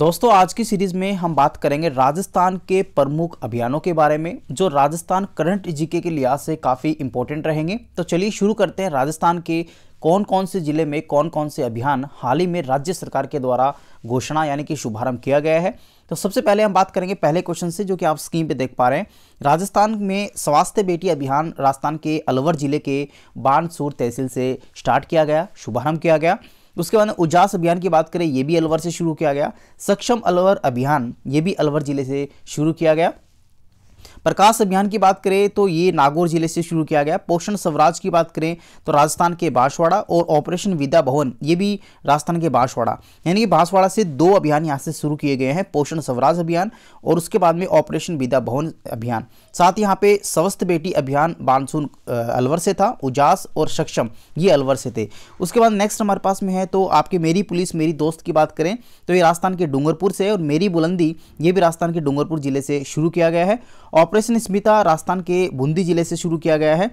दोस्तों आज की सीरीज में हम बात करेंगे राजस्थान के प्रमुख अभियानों के बारे में जो राजस्थान करंट जीके के लिहाज से काफ़ी इंपॉर्टेंट रहेंगे तो चलिए शुरू करते हैं राजस्थान के कौन कौन से जिले में कौन कौन से अभियान हाल ही में राज्य सरकार के द्वारा घोषणा यानी कि शुभारंभ किया गया है तो सबसे पहले हम बात करेंगे पहले क्वेश्चन से जो कि आप स्क्रीन पे देख पा रहे हैं राजस्थान में स्वास्थ्य बेटी अभियान राजस्थान के अलवर जिले के बानसूर तहसील से स्टार्ट किया गया शुभारंभ किया गया उसके बाद उजास अभियान की बात करें ये भी अलवर से शुरू किया गया सक्षम अलवर अभियान ये भी अलवर जिले से शुरू किया गया प्रकाश अभियान की बात करें तो ये नागौर जिले से शुरू किया गया पोषण स्वराज की बात करें तो राजस्थान के बांसवाड़ा और ऑपरेशन विद्या भवन ये भी राजस्थान के बांसवाड़ा यानी कि बांसवाड़ा से दो अभियान यहाँ से शुरू किए गए हैं पोषण स्वराज अभियान और उसके बाद में ऑपरेशन विद्या भवन अभियान साथ यहाँ पे स्वस्थ बेटी अभियान मानसून अलवर से था उजास और सक्षम ये अलवर से थे उसके बाद नेक्स्ट हमारे पास में है तो आपके मेरी पुलिस मेरी दोस्त की बात करें तो ये राजस्थान के डूंगरपुर से और मेरी बुलंदी ये भी राजस्थान के डूंगरपुर जिले से शुरू किया गया है ऑपरेशन स्मिता राजस्थान के बूंदी जिले से शुरू किया गया है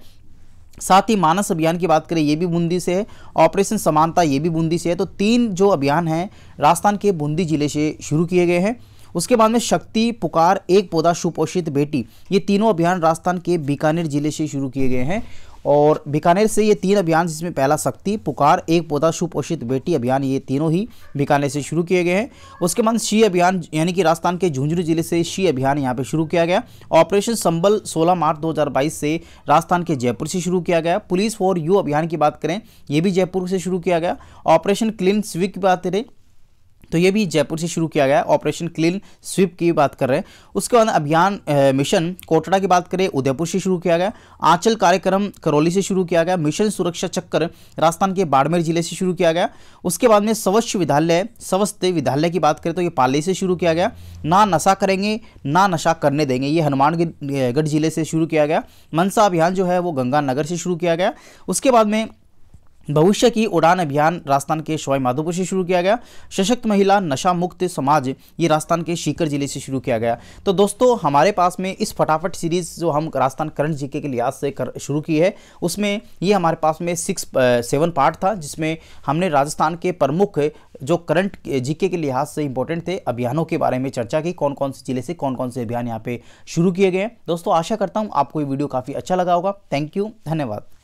साथ ही मानस अभियान की बात करें ये भी बूंदी से है ऑपरेशन समानता ये भी बूंदी से है तो तीन जो अभियान हैं राजस्थान के बूंदी जिले से शुरू किए गए हैं उसके बाद में शक्ति पुकार एक पौधा सुपोषित बेटी ये तीनों अभियान राजस्थान के बीकानेर जिले से शुरू किए गए हैं और बीकानेर से ये तीन अभियान जिसमें पहला शक्ति पुकार एक पौधा सुपोषित बेटी अभियान ये तीनों ही बीकानेर से शुरू किए गए हैं उसके बाद शी अभियान यानी कि राजस्थान के झुंझुनू जिले से शी अभियान यहाँ पे शुरू किया गया ऑपरेशन संबल 16 मार्च 2022 से राजस्थान के जयपुर से शुरू किया गया पुलिस फॉर यू अभियान की बात करें ये भी जयपुर से शुरू किया गया ऑपरेशन क्लीन स्विक की बात करें तो ये भी जयपुर से शुरू किया गया ऑपरेशन क्लीन स्वीप की बात कर रहे हैं उसके बाद अभियान मिशन कोटड़ा की बात करें उदयपुर से शुरू किया गया आंचल कार्यक्रम करौली से शुरू किया गया मिशन सुरक्षा चक्कर राजस्थान के बाड़मेर जिले से शुरू किया गया उसके बाद में स्वच्छ विद्यालय स्वस्थ विद्यालय की बात करें तो ये पाली से शुरू किया गया ना नशा करेंगे ना नशा करने देंगे ये हनुमानगढ़ जिले से शुरू किया गया मनसा अभियान जो है वो गंगानगर से शुरू किया गया उसके बाद में भविष्य की उड़ान अभियान राजस्थान के सवाई माधोपुर से शुरू किया गया सशक्त महिला नशा मुक्त समाज ये राजस्थान के सीकर जिले से शुरू किया गया तो दोस्तों हमारे पास में इस फटाफट सीरीज जो हम राजस्थान करंट जीके के लिहाज से कर शुरू की है उसमें ये हमारे पास में सिक्स सेवन पार्ट था जिसमें हमने राजस्थान के प्रमुख जो करंट जीके के लिहाज से इंपॉर्टेंट थे अभियानों के बारे में चर्चा की कौन कौन से जिले से कौन कौन से अभियान यहाँ पे शुरू किए गए हैं दोस्तों आशा करता हूँ आपको ये वीडियो काफ़ी अच्छा लगा होगा थैंक यू धन्यवाद